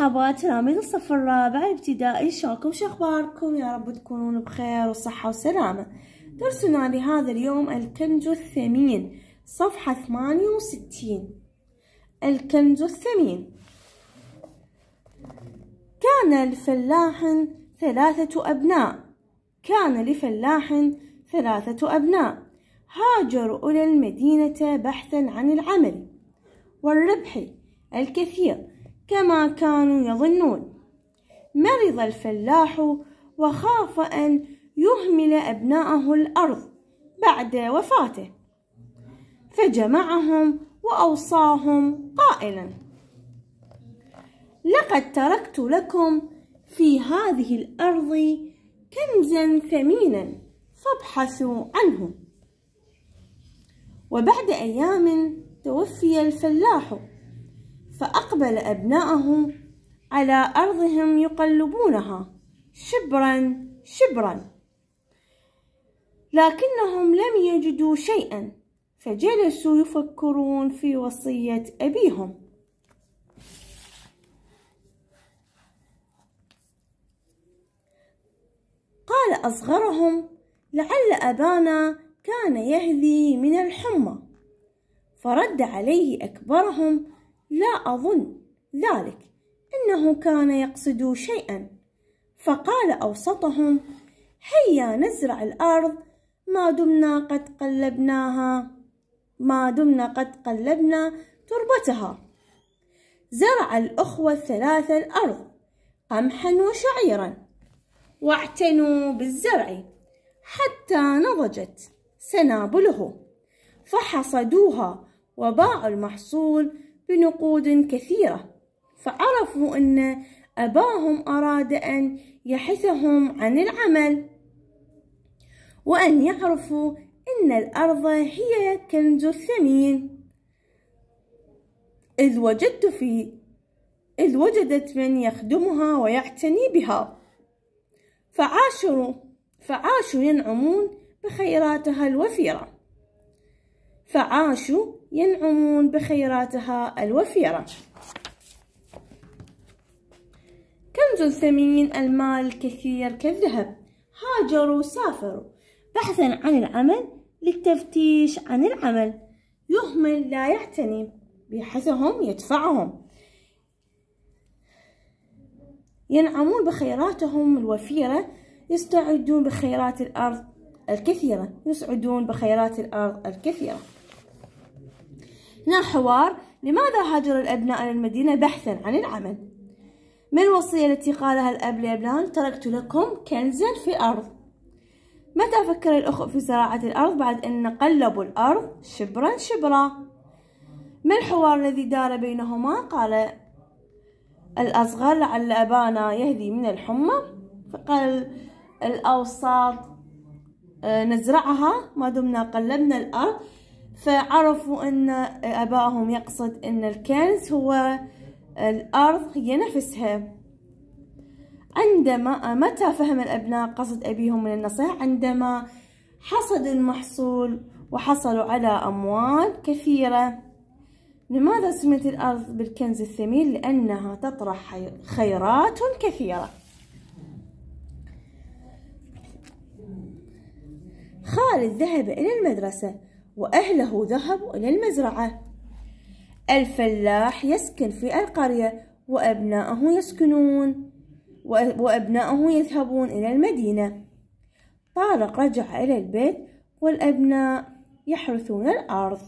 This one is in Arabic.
مرحبا تلاميذ الصف الرابع الابتدائي شلونكم شو اخباركم يا رب تكونون بخير وصحة وسلامة درسنا لهذا اليوم الكنز الثمين صفحة ثمانية وستين الكنز الثمين كان لفلاح ثلاثة أبناء كان لفلاح ثلاثة أبناء هاجروا إلى المدينة بحثا عن العمل والربح الكثير كما كانوا يظنون مرض الفلاح وخاف أن يهمل أبناءه الأرض بعد وفاته فجمعهم وأوصاهم قائلا لقد تركت لكم في هذه الأرض كنزا ثمينا فابحثوا عنه وبعد أيام توفي الفلاح فأقبل أبناءه على أرضهم يقلبونها شبرا شبرا لكنهم لم يجدوا شيئا فجلسوا يفكرون في وصية أبيهم قال أصغرهم لعل أبانا كان يهذي من الحمى فرد عليه أكبرهم لا أظن ذلك إنه كان يقصد شيئا فقال أوسطهم هيا نزرع الأرض ما دمنا قد قلبناها ما دمنا قد قلبنا تربتها زرع الأخوة الثلاثة الأرض قمحا وشعيرا واعتنوا بالزرع حتى نضجت سنابله فحصدوها وباعوا المحصول بنقود كثيرة فعرفوا أن أباهم أراد أن يحثهم عن العمل وأن يعرفوا أن الأرض هي كنز الثمين إذ وجدت في إذ وجدت من يخدمها ويعتني بها فعاشوا فعاشوا ينعمون بخيراتها الوفيره فعاشوا ينعمون بخيراتها الوفيرة كنز ثمين المال كثير كالذهب هاجروا سافروا بحثا عن العمل للتفتيش عن العمل يهمل لا يعتني بحثهم يدفعهم ينعمون بخيراتهم الوفيرة يستعدون بخيرات الأرض الكثيرة يسعدون بخيرات الأرض الكثيرة هنا حوار لماذا هاجر الأبناء إلى المدينة بحثا عن العمل ما الوصية التي قالها الأب لأبنان تركت لكم كنزا في أرض متى فكر الأخ في زراعة الأرض بعد أن قلبوا الأرض شبرا شبرا ما الحوار الذي دار بينهما قال الأصغر لعل أبانا يهدي من الحمى فقال الأوسط آه، نزرعها ما دمنا قلبنا الأرض فعرفوا ان ابائهم يقصد ان الكنز هو الارض هي نفسها عندما متى فهم الابناء قصد ابيهم من النصيحة عندما حصدوا المحصول وحصلوا على اموال كثيرة لماذا سميت الارض بالكنز الثمين لانها تطرح خيرات كثيرة خالد ذهب إلى المدرسة وأهله ذهبوا إلى المزرعة الفلاح يسكن في القرية وأبناءه يسكنون وأبناءه يذهبون إلى المدينة طارق رجع إلى البيت والأبناء يحرثون الأرض